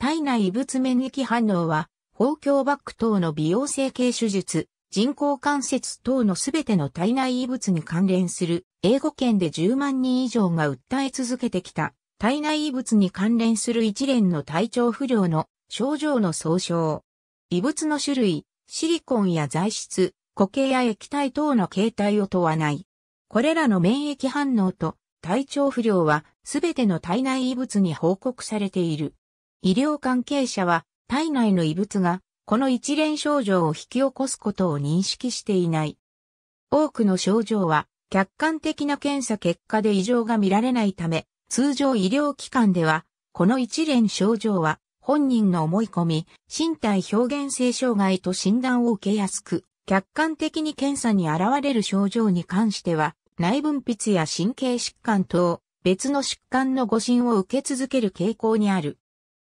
体内異物免疫反応は、包胸バック等の美容整形手術、人工関節等のすべての体内異物に関連する、英語圏で10万人以上が訴え続けてきた、体内異物に関連する一連の体調不良の症状の総称。異物の種類、シリコンや材質、固形や液体等の形態を問わない。これらの免疫反応と体調不良はすべての体内異物に報告されている。医療関係者は体内の異物がこの一連症状を引き起こすことを認識していない。多くの症状は客観的な検査結果で異常が見られないため、通常医療機関では、この一連症状は本人の思い込み、身体表現性障害と診断を受けやすく、客観的に検査に現れる症状に関しては、内分泌や神経疾患等、別の疾患の誤診を受け続ける傾向にある。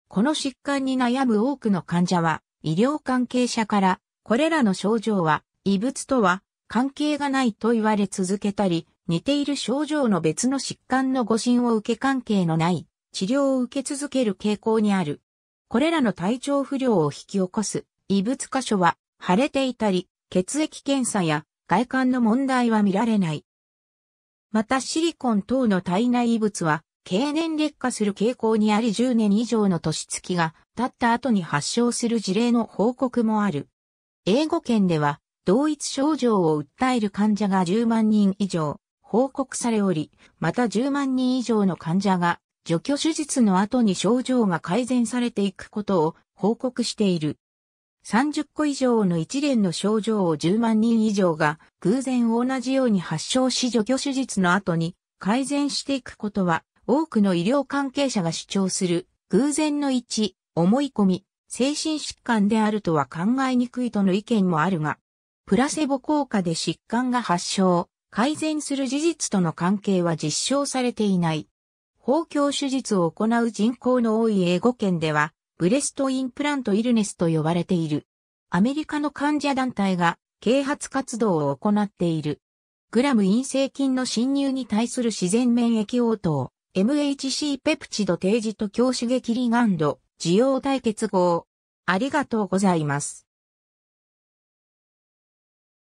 この疾患に悩む多くの患者は、医療関係者から、これらの症状は、異物とは関係がないと言われ続けたり、似ている症状の別の疾患の誤診を受け関係のない治療を受け続ける傾向にある。これらの体調不良を引き起こす異物箇所は腫れていたり、血液検査や外観の問題は見られない。またシリコン等の体内異物は経年劣化する傾向にあり10年以上の年月が経った後に発症する事例の報告もある。英語圏では同一症状を訴える患者が10万人以上報告されおり、また10万人以上の患者が除去手術の後に症状が改善されていくことを報告している。30個以上の一連の症状を10万人以上が偶然同じように発症し除去手術の後に改善していくことは多くの医療関係者が主張する偶然の一、思い込み、精神疾患であるとは考えにくいとの意見もあるが、プラセボ効果で疾患が発症、改善する事実との関係は実証されていない。包教手術を行う人口の多い英語圏では、ブレストインプラントイルネスと呼ばれている。アメリカの患者団体が啓発活動を行っている。グラム陰性菌の侵入に対する自然免疫応答。MHC ペプチド提示と強刺激リガンド、需要対結合。ありがとうございます。